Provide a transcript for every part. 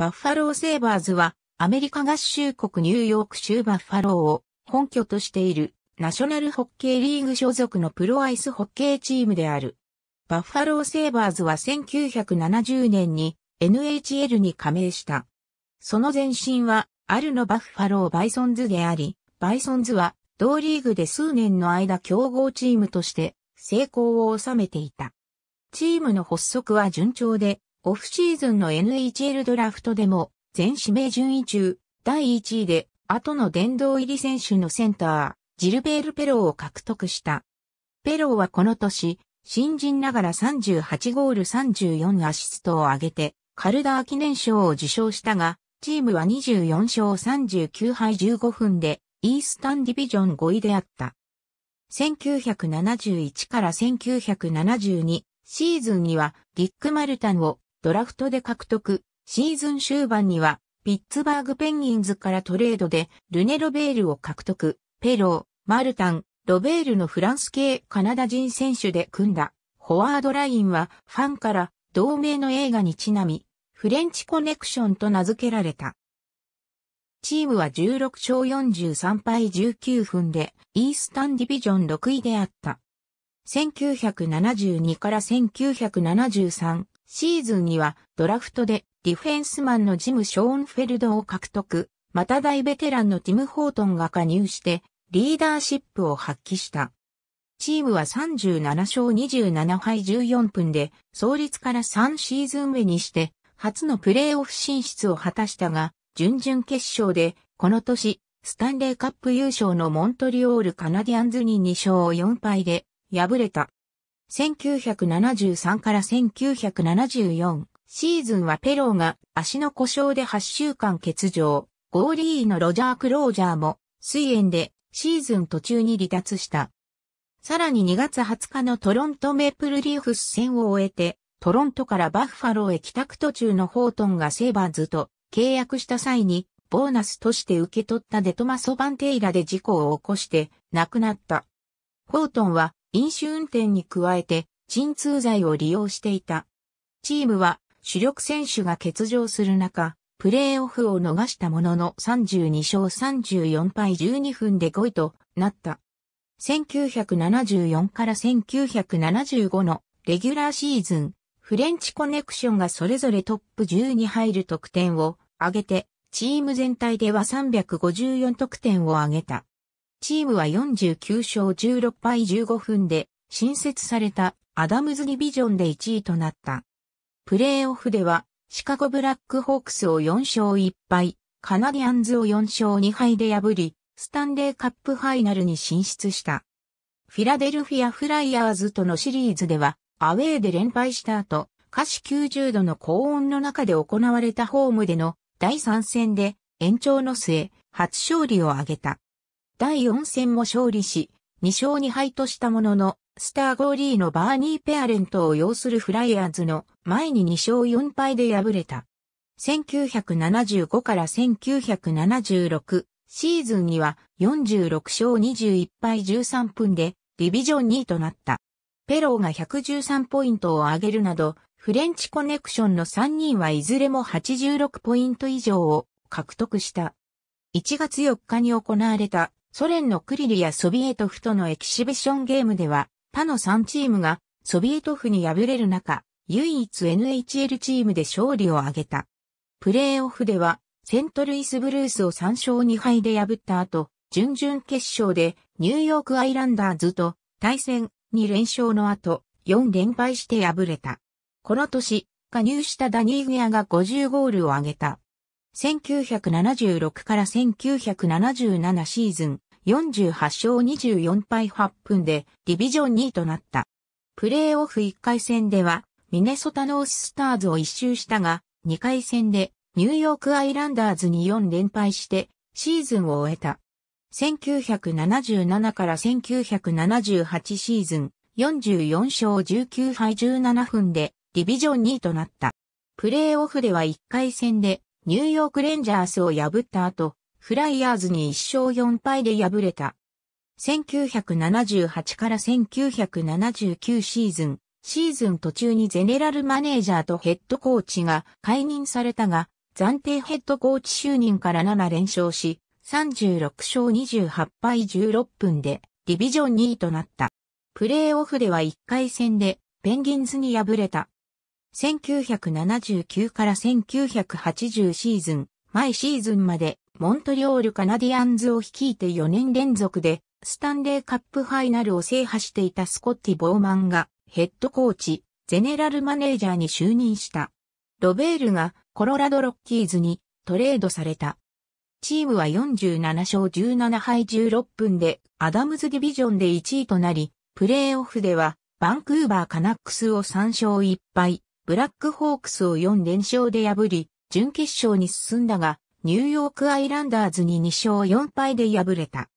バッファローセーバーズは、アメリカ合衆国ニューヨーク州バッファローを本拠としているナショナルホッケーリーグ所属のプロアイスホッケーチームである。バッファローセーバーズは1970年に NHL に加盟した。その前身は、アルのバッファローバイソンズであり、バイソンズは同リーグで数年の間強豪チームとして成功を収めていた。チームの発足は順調で、オフシーズンの NHL ドラフトでも、全指名順位中、第1位で、後の殿堂入り選手のセンター、ジルベール・ペローを獲得した。ペローはこの年、新人ながら38ゴール34アシストを挙げて、カルダー記念賞を受賞したが、チームは24勝39敗15分で、イースタンディビジョン5位であった。1971から1972シーズンには、ギック・マルタンをドラフトで獲得。シーズン終盤には、ピッツバーグペンギンズからトレードで、ルネ・ロベールを獲得。ペロー、マルタン、ロベールのフランス系カナダ人選手で組んだ。フォワードラインは、ファンから同名の映画にちなみ、フレンチコネクションと名付けられた。チームは16勝43敗19分で、イースタンディビジョン6位であった。1972から1973、シーズンにはドラフトでディフェンスマンのジム・ショーンフェルドを獲得、また大ベテランのティム・ホートンが加入してリーダーシップを発揮した。チームは37勝27敗14分で創立から3シーズン目にして初のプレーオフ進出を果たしたが、準々決勝でこの年スタンレーカップ優勝のモントリオールカナディアンズに2勝4敗で敗れた。1973から1974シーズンはペローが足の故障で8週間欠場、ゴーリーのロジャー・クロージャーも、水炎でシーズン途中に離脱した。さらに2月20日のトロントメープルリーフス戦を終えて、トロントからバッファローへ帰宅途中のホートンがセーバーズと契約した際に、ボーナスとして受け取ったデトマソ・バンテイラで事故を起こして亡くなった。ホートンは飲酒運転に加えて鎮痛剤を利用していた。チームは主力選手が欠場する中、プレーオフを逃したものの32勝34敗12分で5位となった。1974から1975のレギュラーシーズン、フレンチコネクションがそれぞれトップ10に入る得点を上げて、チーム全体では354得点を上げた。チームは49勝16敗15分で、新設されたアダムズディビジョンで1位となった。プレーオフでは、シカゴブラックホークスを4勝1敗、カナディアンズを4勝2敗で破り、スタンレーカップファイナルに進出した。フィラデルフィア・フライヤーズとのシリーズでは、アウェーで連敗した後、歌肢90度の高温の中で行われたホームでの第3戦で延長の末、初勝利を挙げた。第4戦も勝利し、2勝2敗としたものの、スターゴーリーのバーニー・ペアレントを擁するフライヤーズの前に2勝4敗で敗れた。1975から1976シーズンには46勝21敗13分でディビジョン2位となった。ペローが113ポイントを上げるなど、フレンチコネクションの3人はいずれも86ポイント以上を獲得した。1月4日に行われたソ連のクリルやソビエトフとのエキシビションゲームでは、他の3チームがソビエトフに敗れる中、唯一 NHL チームで勝利を挙げた。プレーオフでは、セントルイスブルースを3勝2敗で破った後、準々決勝でニューヨークアイランダーズと対戦2連勝の後、4連敗して敗れた。この年、加入したダニーグヤが50ゴールを挙げた。1976から1977シーズン48勝24敗8分でディビジョン2位となった。プレーオフ1回戦ではミネソタノーススターズを一周したが2回戦でニューヨークアイランダーズに4連敗してシーズンを終えた。1977から1978シーズン44勝19敗17分でディビジョン2位となった。プレーオフでは1回戦でニューヨークレンジャースを破った後、フライヤーズに1勝4敗で敗れた。1978から1979シーズン、シーズン途中にゼネラルマネージャーとヘッドコーチが解任されたが、暫定ヘッドコーチ就任から7連勝し、36勝28敗16分でディビジョン2位となった。プレーオフでは1回戦でペンギンズに敗れた。1979から1980シーズン、毎シーズンまで、モントリオールカナディアンズを率いて4年連続で、スタンレーカップファイナルを制覇していたスコッティ・ボーマンが、ヘッドコーチ、ゼネラルマネージャーに就任した。ロベールがコロラドロッキーズにトレードされた。チームは47勝17敗16分でアダムズディビジョンで1位となり、プレーオフではバンクーバーカナックスを3勝1敗、ブラックホークスを4連勝で破り、準決勝に進んだが、ニューヨークアイランダーズに2勝4敗で敗れた。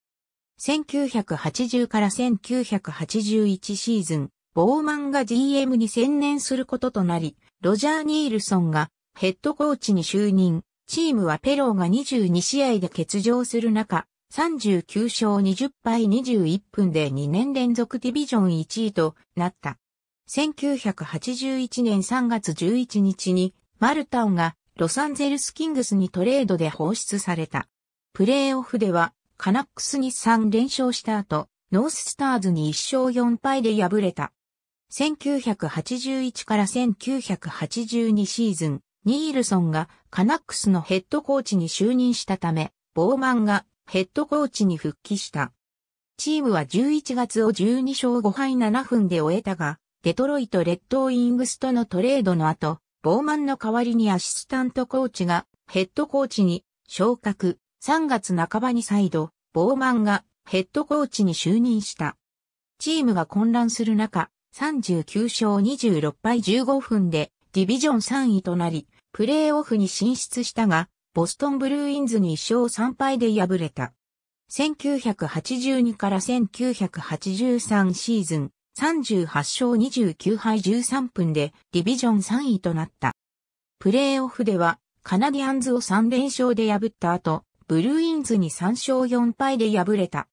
1980から1981シーズン、ボーマンが GM に専念することとなり、ロジャー・ニールソンがヘッドコーチに就任、チームはペローが22試合で欠場する中、39勝20敗21分で2年連続ディビジョン1位となった。1981年3月11日にマルタオがロサンゼルスキングスにトレードで放出された。プレーオフではカナックスに3連勝した後、ノーススターズに1勝4敗で敗れた。1981から1982シーズン、ニールソンがカナックスのヘッドコーチに就任したため、ボーマンがヘッドコーチに復帰した。チームは11月を12勝5敗7分で終えたが、デトロイト・レッドウィングスとのトレードの後、ボーマンの代わりにアシスタントコーチがヘッドコーチに昇格、3月半ばに再度、ボーマンがヘッドコーチに就任した。チームが混乱する中、39勝26敗15分でディビジョン3位となり、プレーオフに進出したが、ボストンブルーインズに1勝3敗で敗れた。1982から1983シーズン、38勝29敗13分でディビジョン3位となった。プレーオフではカナディアンズを3連勝で破った後、ブルーインズに3勝4敗で敗れた。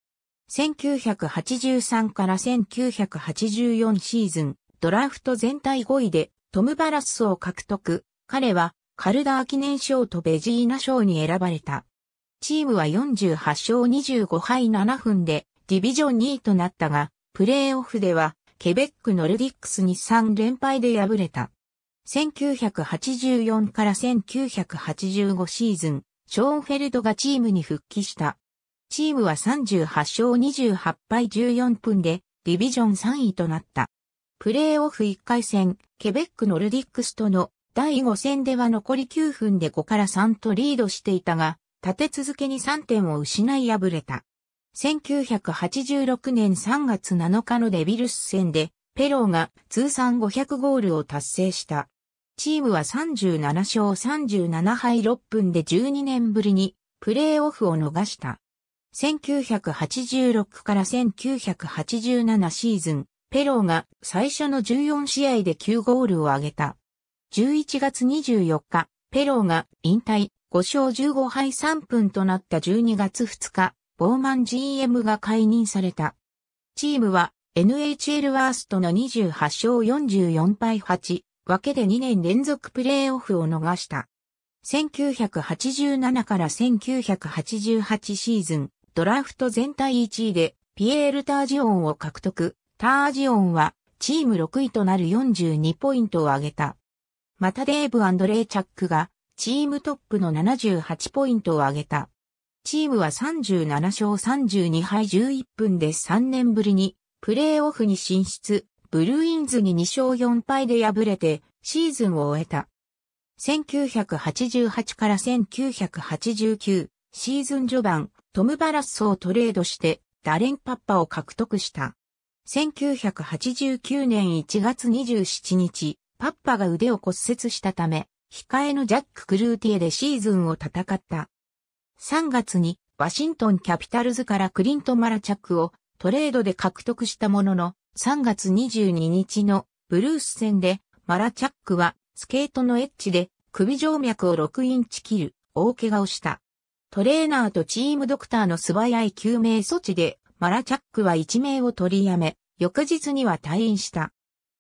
1983から1984シーズン、ドラフト全体5位でトム・バラスを獲得。彼はカルダー記念賞とベジーナ賞に選ばれた。チームは48勝25敗7分でディビジョン2位となったが、プレーオフでは、ケベックノルディックスに3連敗で敗れた。1984から1985シーズン、ショーンフェルドがチームに復帰した。チームは38勝28敗14分で、ディビジョン3位となった。プレーオフ1回戦、ケベックノルディックスとの第5戦では残り9分で5から3とリードしていたが、立て続けに3点を失い敗れた。1986年3月7日のデビルス戦で、ペローが通算500ゴールを達成した。チームは37勝37敗6分で12年ぶりにプレーオフを逃した。1986から1987シーズン、ペローが最初の14試合で9ゴールを挙げた。11月24日、ペローが引退5勝15敗3分となった12月2日、ボーマン GM が解任された。チームは NHL ワーストの28勝44敗8分けで2年連続プレーオフを逃した。1987から1988シーズン、ドラフト全体1位でピエール・タージオンを獲得。タージオンはチーム6位となる42ポイントを挙げた。またデーブレイチャックがチームトップの78ポイントを挙げた。チームは37勝32敗11分で3年ぶりにプレーオフに進出、ブルーインズに2勝4敗で敗れてシーズンを終えた。1988から1989シーズン序盤、トム・バラッソをトレードしてダレン・パッパを獲得した。1989年1月27日、パッパが腕を骨折したため、控えのジャック・クルーティエでシーズンを戦った。3月にワシントンキャピタルズからクリント・マラチャックをトレードで獲得したものの3月22日のブルース戦でマラチャックはスケートのエッジで首静脈を6インチ切る大怪我をした。トレーナーとチームドクターの素早い救命措置でマラチャックは一命を取りやめ、翌日には退院した。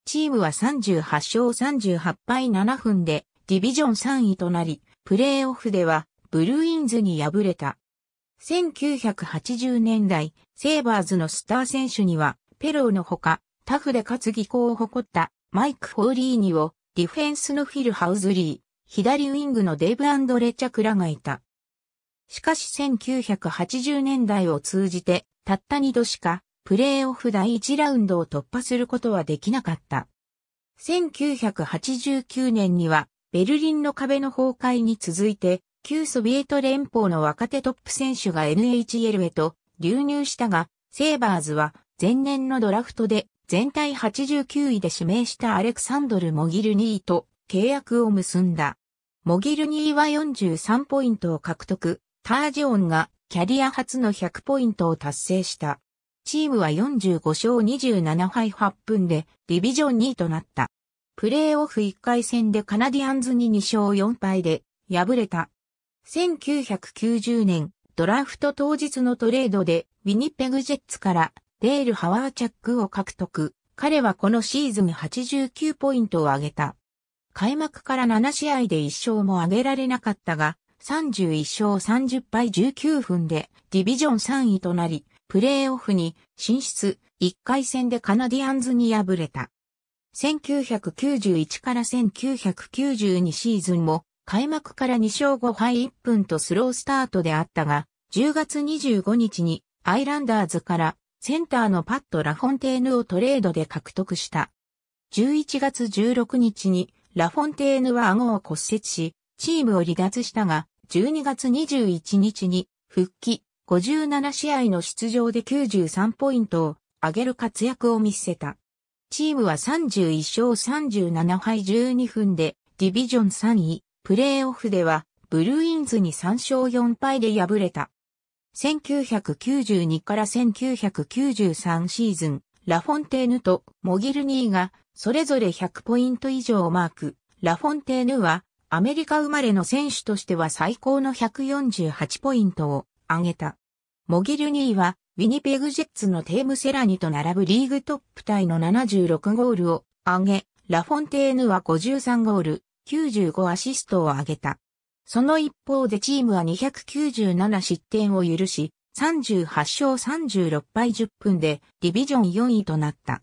チームは38勝38敗7分でディビジョン3位となり、プレーオフではブルーインズに敗れた。1980年代、セイバーズのスター選手には、ペローのほか、タフで勝つ技巧を誇ったマイク・フォーリーニを、ディフェンスのフィル・ハウズリー、左ウィングのデーブ・アンドレ・チャクラがいた。しかし1980年代を通じて、たった2度しか、プレーオフ第1ラウンドを突破することはできなかった。1989年には、ベルリンの壁の崩壊に続いて、旧ソビエト連邦の若手トップ選手が NHL へと流入したが、セーバーズは前年のドラフトで全体89位で指名したアレクサンドル・モギルニーと契約を結んだ。モギルニーは43ポイントを獲得、タージオンがキャリア初の100ポイントを達成した。チームは45勝27敗8分でディビジョン2位となった。プレーオフ1回戦でカナディアンズに2勝4敗で敗れた1990年、ドラフト当日のトレードで、ウィニペグジェッツからデール・ハワーチャックを獲得。彼はこのシーズン89ポイントを挙げた。開幕から7試合で1勝も挙げられなかったが、31勝30敗19分でディビジョン3位となり、プレーオフに進出、1回戦でカナディアンズに敗れた。1991から1992シーズンも開幕から2勝5敗1分とスロースタートであったが、10月25日にアイランダーズからセンターのパッド・ラフォンテーヌをトレードで獲得した。11月16日にラフォンテーヌは顎を骨折し、チームを離脱したが、12月21日に復帰57試合の出場で93ポイントを上げる活躍を見せた。チームは31勝37敗12分でディビジョン3位。プレーオフではブルーインズに3勝4敗で敗れた。1992から1993シーズン、ラフォンテーヌとモギルニーがそれぞれ100ポイント以上をマーク。ラフォンテーヌはアメリカ生まれの選手としては最高の148ポイントを挙げた。モギルニーはウィニペグジェッツのテームセラニと並ぶリーグトップタイの76ゴールを挙げ、ラフォンテーヌは53ゴール、95アシストを挙げた。その一方でチームは297失点を許し、38勝36敗10分でディビジョン4位となった。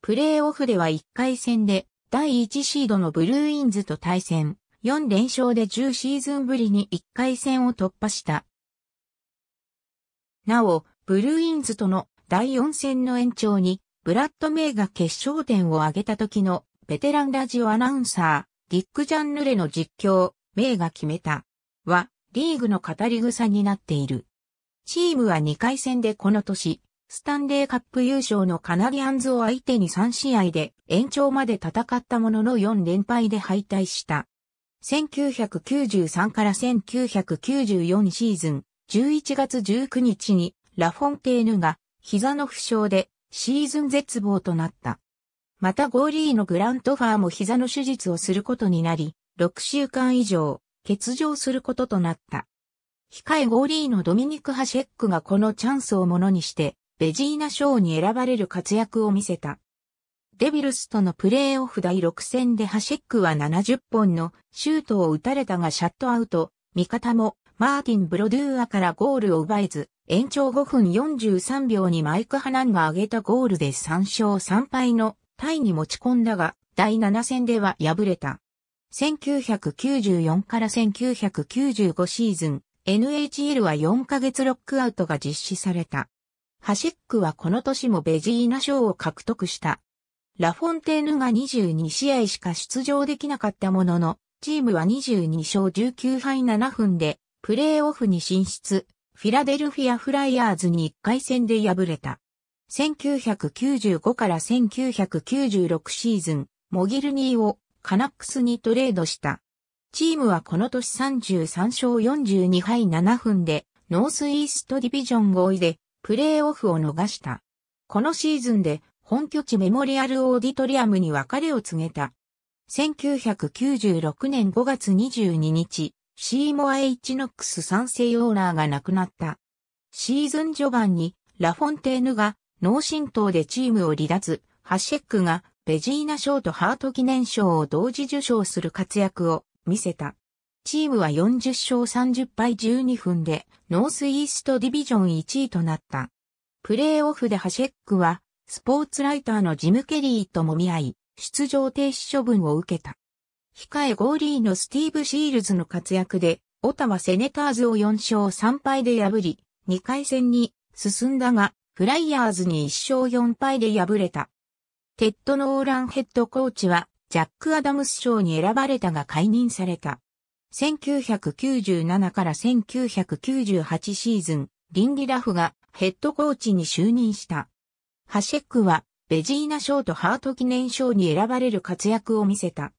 プレーオフでは1回戦で第1シードのブルーインズと対戦、4連勝で10シーズンぶりに1回戦を突破した。なお、ブルーインズとの第4戦の延長に、ブラッド・メイが決勝点を挙げた時のベテランラジオアナウンサー、ディックジャンヌレの実況、名が決めた。は、リーグの語り草になっている。チームは2回戦でこの年、スタンレーカップ優勝のカナリアンズを相手に3試合で延長まで戦ったものの4連敗で敗退した。1993から1994シーズン11月19日にラフォンテーヌが膝の負傷でシーズン絶望となった。またゴーリーのグラントファーも膝の手術をすることになり、6週間以上、欠場することとなった。控えゴーリーのドミニク・ハシェックがこのチャンスをものにして、ベジーナ賞に選ばれる活躍を見せた。デビルスとのプレーオフ第6戦でハシェックは70本のシュートを打たれたがシャットアウト、味方もマーティン・ブロデューアからゴールを奪えず、延長5分43秒にマイク・ハナンが上げたゴールで3勝3敗のタイに持ち込んだが、第7戦では敗れた。1994から1995シーズン、NHL は4ヶ月ロックアウトが実施された。ハシックはこの年もベジーナ賞を獲得した。ラフォンテーヌが22試合しか出場できなかったものの、チームは22勝19敗7分で、プレーオフに進出、フィラデルフィア・フライヤーズに1回戦で敗れた。1995から1996シーズン、モギルニーをカナックスにトレードした。チームはこの年33勝42敗7分で、ノースイーストディビジョン5位で、プレーオフを逃した。このシーズンで、本拠地メモリアルオーディトリアムに別れを告げた。1996年5月22日、シーモア・エイチノックス賛成オーナーが亡くなった。シーズン序盤に、ラフォンテーヌが脳震盪でチームを離脱、ハシェックがベジーナ賞とハート記念賞を同時受賞する活躍を見せた。チームは40勝30敗12分でノースイーストディビジョン1位となった。プレーオフでハシェックはスポーツライターのジム・ケリーともみ合い、出場停止処分を受けた。控えゴーリーのスティーブ・シールズの活躍で、オタワ・セネターズを4勝3敗で破り、2回戦に進んだが、フライヤーズに1勝4敗で敗れた。テッド・ノーランヘッドコーチは、ジャック・アダムス賞に選ばれたが解任された。1997から1998シーズン、リンディラフがヘッドコーチに就任した。ハシェックは、ベジーナ賞とハート記念賞に選ばれる活躍を見せた。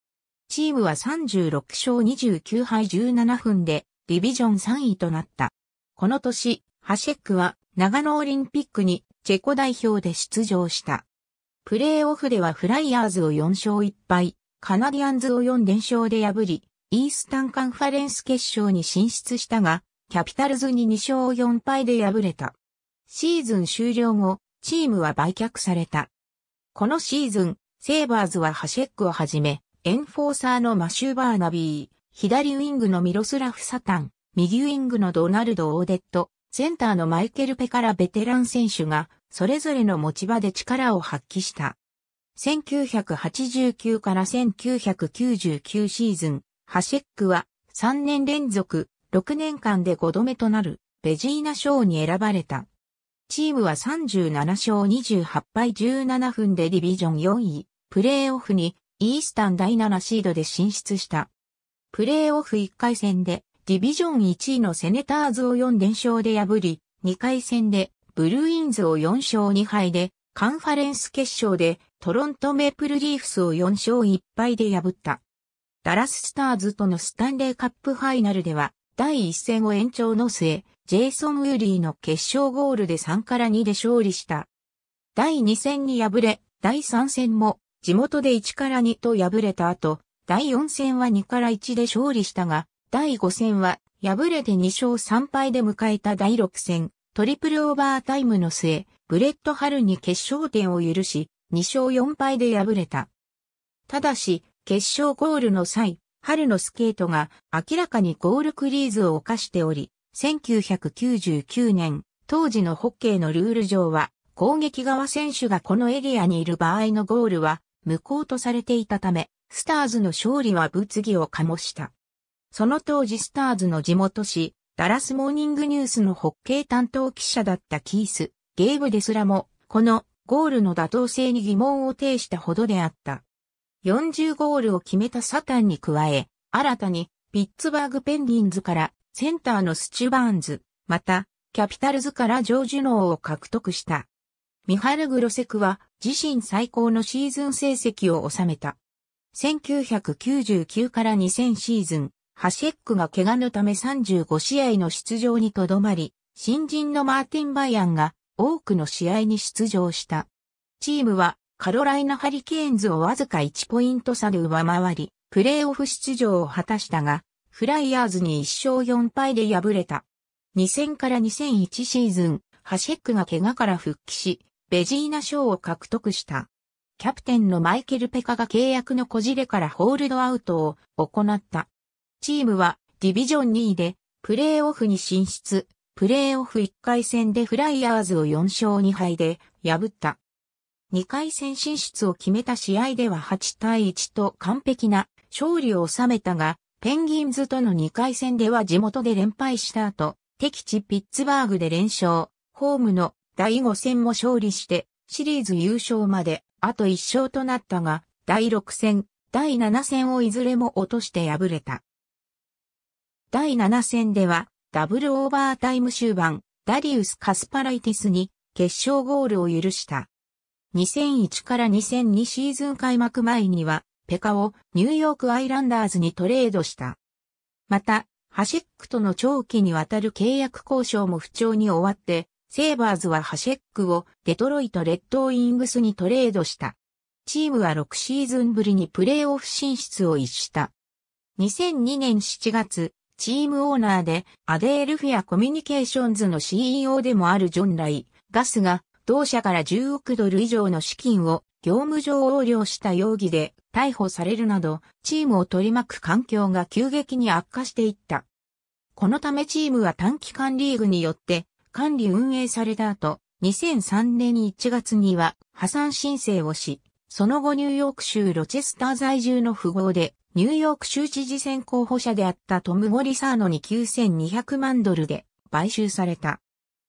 チームは36勝29敗17分で、ディビジョン3位となった。この年、ハシェックは長野オリンピックにチェコ代表で出場した。プレーオフではフライヤーズを4勝1敗、カナディアンズを4連勝で破り、イースタンカンファレンス決勝に進出したが、キャピタルズに2勝4敗で敗れた。シーズン終了後、チームは売却された。このシーズン、セーバーズはハシェックをはじめ、エンフォーサーのマシュー・バーナビー、左ウィングのミロスラフ・サタン、右ウィングのドナルド・オーデット、センターのマイケル・ペからベテラン選手が、それぞれの持ち場で力を発揮した。1989から1999シーズン、ハシェックは3年連続6年間で5度目となるベジーナ賞に選ばれた。チームは37勝28敗17分でディビジョン4位、プレーオフにイースタン第7シードで進出した。プレーオフ1回戦でディビジョン1位のセネターズを4連勝で破り、2回戦でブルーインズを4勝2敗で、カンファレンス決勝でトロントメープルリーフスを4勝1敗で破った。ダラススターズとのスタンレーカップファイナルでは、第1戦を延長の末、ジェイソン・ウーリーの決勝ゴールで3から2で勝利した。第2戦に敗れ、第3戦も地元で1から2と敗れた後、第4戦は2から1で勝利したが、第5戦は、敗れて2勝3敗で迎えた第6戦、トリプルオーバータイムの末、ブレット・ハルに決勝点を許し、2勝4敗で敗れた。ただし、決勝ゴールの際、ハルのスケートが明らかにゴールクリーズを犯しており、1999年、当時のホッケーのルール上は、攻撃側選手がこのエリアにいる場合のゴールは無効とされていたため、スターズの勝利は物議を醸した。その当時スターズの地元紙、ダラスモーニングニュースのホッケー担当記者だったキース、ゲイブですらも、このゴールの妥当性に疑問を呈したほどであった。40ゴールを決めたサタンに加え、新たにピッツバーグペンギンズからセンターのスチュバーンズ、またキャピタルズからジョージュノーを獲得した。ミハル・グロセクは自身最高のシーズン成績を収めた。1999から2000シーズン、ハシェックが怪我のため35試合の出場にとどまり、新人のマーティン・バイアンが多くの試合に出場した。チームはカロライナ・ハリケーンズをわずか1ポイント差で上回り、プレーオフ出場を果たしたが、フライヤーズに1勝4敗で敗れた。2000から2001シーズン、ハシェックが怪我から復帰し、ベジーナ賞を獲得した。キャプテンのマイケル・ペカが契約のこじれからホールドアウトを行った。チームはディビジョン2位でプレーオフに進出。プレーオフ1回戦でフライヤーズを4勝2敗で破った。2回戦進出を決めた試合では8対1と完璧な勝利を収めたが、ペンギンズとの2回戦では地元で連敗した後、敵地ピッツバーグで連勝、ホームの第5戦も勝利して、シリーズ優勝まであと1勝となったが、第6戦、第7戦をいずれも落として敗れた。第7戦では、ダブルオーバータイム終盤、ダリウス・カスパライティスに決勝ゴールを許した。2001から2002シーズン開幕前には、ペカをニューヨークアイランダーズにトレードした。また、ハシェックとの長期にわたる契約交渉も不調に終わって、セーバーズはハシェックをデトロイト・レッドウィングスにトレードした。チームは6シーズンぶりにプレーオフ進出を逸した。2002年7月、チームオーナーで、アデールフィアコミュニケーションズの CEO でもあるジョン・ライ・ガスが、同社から10億ドル以上の資金を業務上横領した容疑で逮捕されるなど、チームを取り巻く環境が急激に悪化していった。このためチームは短期間リーグによって管理運営された後、2003年1月には破産申請をし、その後ニューヨーク州ロチェスター在住の富豪でニューヨーク州知事選候補者であったトム・ゴリサーノに9200万ドルで買収された。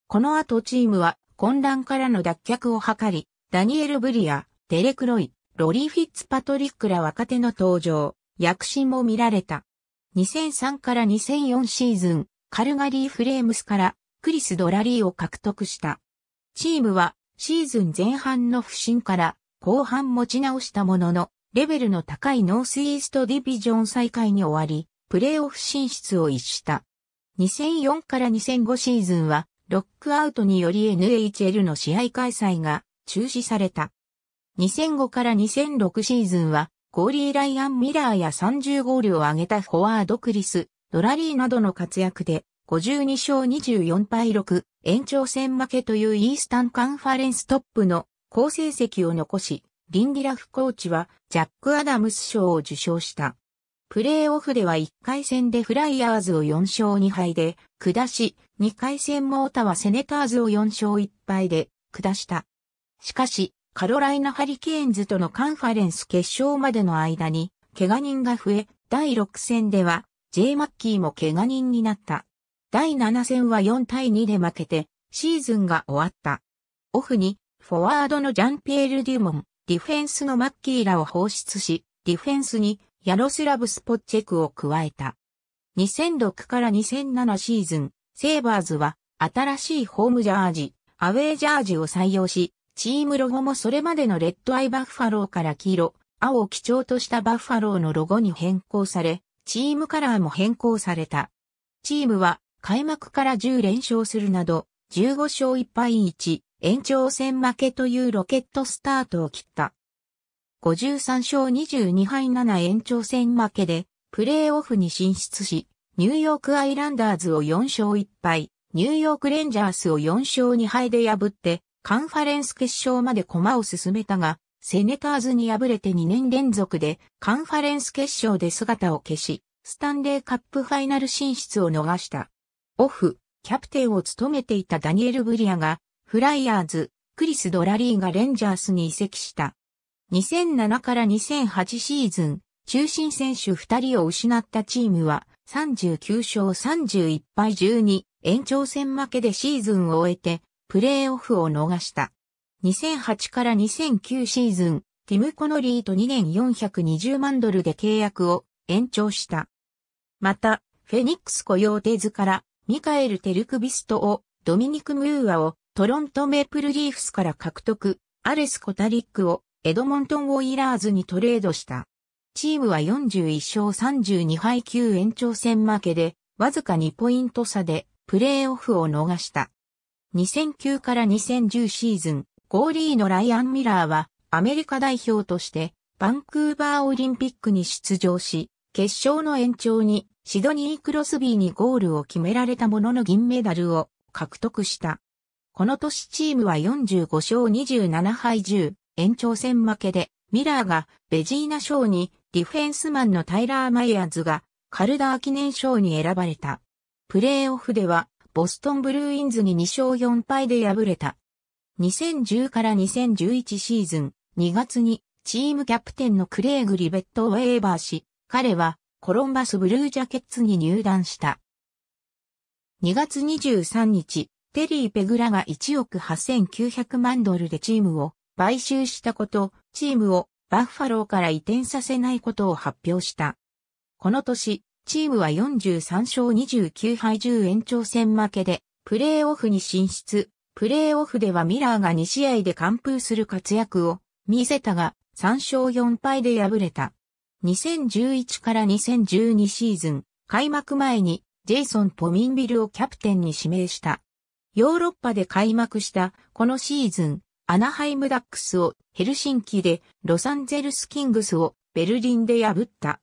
この後チームは混乱からの脱却を図り、ダニエル・ブリア、デレク・ロイ、ロリー・フィッツ・パトリックら若手の登場、躍進も見られた。2003から2004シーズン、カルガリー・フレームスからクリス・ドラリーを獲得した。チームはシーズン前半の不振から後半持ち直したものの、レベルの高いノースイーストディビジョン再開に終わり、プレーオフ進出を逸した。2004から2005シーズンは、ロックアウトにより NHL の試合開催が中止された。2005から2006シーズンは、ゴーリー・ライアン・ミラーや30ゴールを挙げたフォワード・クリス、ドラリーなどの活躍で、52勝24敗6、延長戦負けというイースタンカンファレンストップの好成績を残し、リンディラフコーチはジャック・アダムス賞を受賞した。プレーオフでは1回戦でフライヤーズを4勝2敗で下し、2回戦もオタはセネターズを4勝1敗で下した。しかし、カロライナ・ハリケーンズとのカンファレンス決勝までの間に、怪我人が増え、第6戦では、J・ マッキーも怪我人になった。第7戦は4対2で負けて、シーズンが終わった。オフに、フォワードのジャンピエール・デュモン、ディフェンスのマッキーらを放出し、ディフェンスにヤロスラブ・スポッチェクを加えた。2006から2007シーズン、セーバーズは新しいホームジャージ、アウェージャージを採用し、チームロゴもそれまでのレッドアイバッファローから黄色、青を基調としたバッファローのロゴに変更され、チームカラーも変更された。チームは開幕から10連勝するなど、15勝1敗1、延長戦負けというロケットスタートを切った。53勝22敗7延長戦負けで、プレーオフに進出し、ニューヨークアイランダーズを4勝1敗、ニューヨークレンジャースを4勝2敗で破って、カンファレンス決勝まで駒を進めたが、セネターズに敗れて2年連続でカンファレンス決勝で姿を消し、スタンレーカップファイナル進出を逃した。オフ、キャプテンを務めていたダニエル・ブリアがフライヤーズ、クリス・ドラリーがレンジャースに移籍した。2007から2008シーズン、中心選手2人を失ったチームは、39勝31敗12、延長戦負けでシーズンを終えて、プレーオフを逃した。2008から2009シーズン、ティム・コノリーと2年420万ドルで契約を延長した。また、フェニックスコヨーテズから、ミカエル・テルクビストを、ドミニク・ムーアを、トロントメープルリーフスから獲得、アレス・コタリックをエドモントン・ウォイラーズにトレードした。チームは41勝32敗級延長戦負けで、わずか2ポイント差でプレーオフを逃した。2009から2010シーズン、ゴーリーのライアン・ミラーはアメリカ代表としてバンクーバーオリンピックに出場し、決勝の延長にシドニー・クロスビーにゴールを決められたものの銀メダルを獲得した。この年チームは45勝27敗10、延長戦負けで、ミラーがベジーナ賞に、ディフェンスマンのタイラー・マイヤーズが、カルダー記念賞に選ばれた。プレーオフでは、ボストンブルーインズに2勝4敗で敗れた。2010から2011シーズン2月にチームキャプテンのクレイグ・リベットウェーバーし、彼はコロンバスブルージャケッツに入団した。2月23日、テリー・ペグラが1億8900万ドルでチームを買収したこと、チームをバッファローから移転させないことを発表した。この年、チームは43勝29敗10延長戦負けで、プレーオフに進出。プレーオフではミラーが2試合で完封する活躍を見せたが、3勝4敗で敗れた。2011から2012シーズン、開幕前にジェイソン・ポミンビルをキャプテンに指名した。ヨーロッパで開幕したこのシーズン、アナハイムダックスをヘルシンキで、ロサンゼルスキングスをベルリンで破った。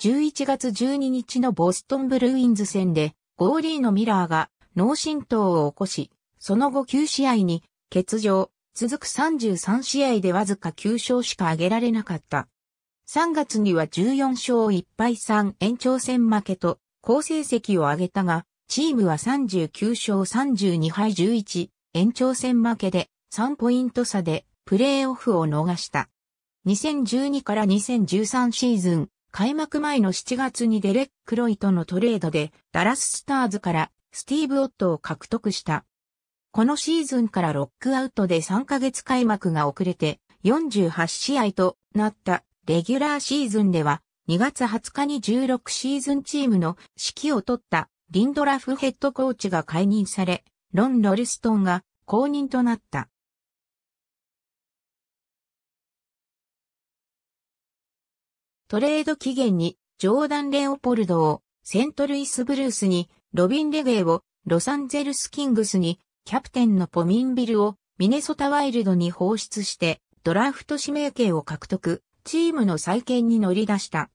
11月12日のボストンブルーインズ戦で、ゴーリーのミラーが脳震盪を起こし、その後9試合に欠場、続く33試合でわずか9勝しか挙げられなかった。3月には14勝1敗3延長戦負けと好成績を挙げたが、チームは39勝32敗11、延長戦負けで3ポイント差でプレーオフを逃した。2012から2013シーズン、開幕前の7月にデレック・ロイとのトレードでダラス・スターズからスティーブ・オットを獲得した。このシーズンからロックアウトで3ヶ月開幕が遅れて48試合となったレギュラーシーズンでは2月20日に16シーズンチームの指揮を取ったリンドラフヘッドコーチが解任され、ロン・ロルストンが公認となった。トレード期限にジョーダン・レオポルドをセントルイス・ブルースに、ロビン・レゲエをロサンゼルス・キングスに、キャプテンのポミンビルをミネソタ・ワイルドに放出してドラフト指名権を獲得、チームの再建に乗り出した。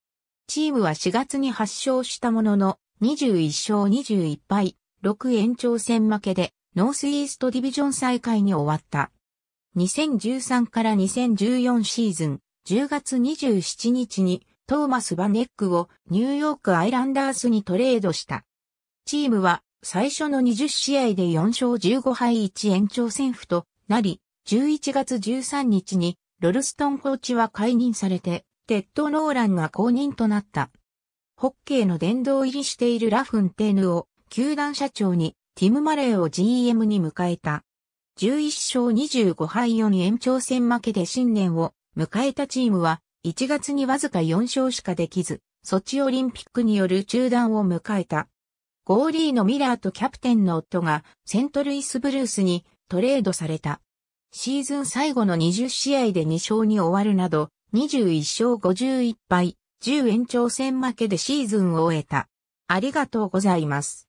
チームは4月に発症したものの、21勝21敗、6延長戦負けで、ノースイーストディビジョン再開に終わった。2013から2014シーズン、10月27日に、トーマス・バネックをニューヨーク・アイランダースにトレードした。チームは最初の20試合で4勝15敗1延長戦負となり、11月13日にロルストンコーチは解任されて、テッド・ノーランが公認となった。ホッケーの殿堂入りしているラフンテーヌを、球団社長に、ティム・マレーを GM に迎えた。11勝25敗4延長戦負けで新年を迎えたチームは、1月にわずか4勝しかできず、ソチオリンピックによる中断を迎えた。ゴーリーのミラーとキャプテンの夫がセントルイスブルースにトレードされた。シーズン最後の20試合で2勝に終わるなど、21勝51敗、10延長戦負けでシーズンを終えた。ありがとうございます。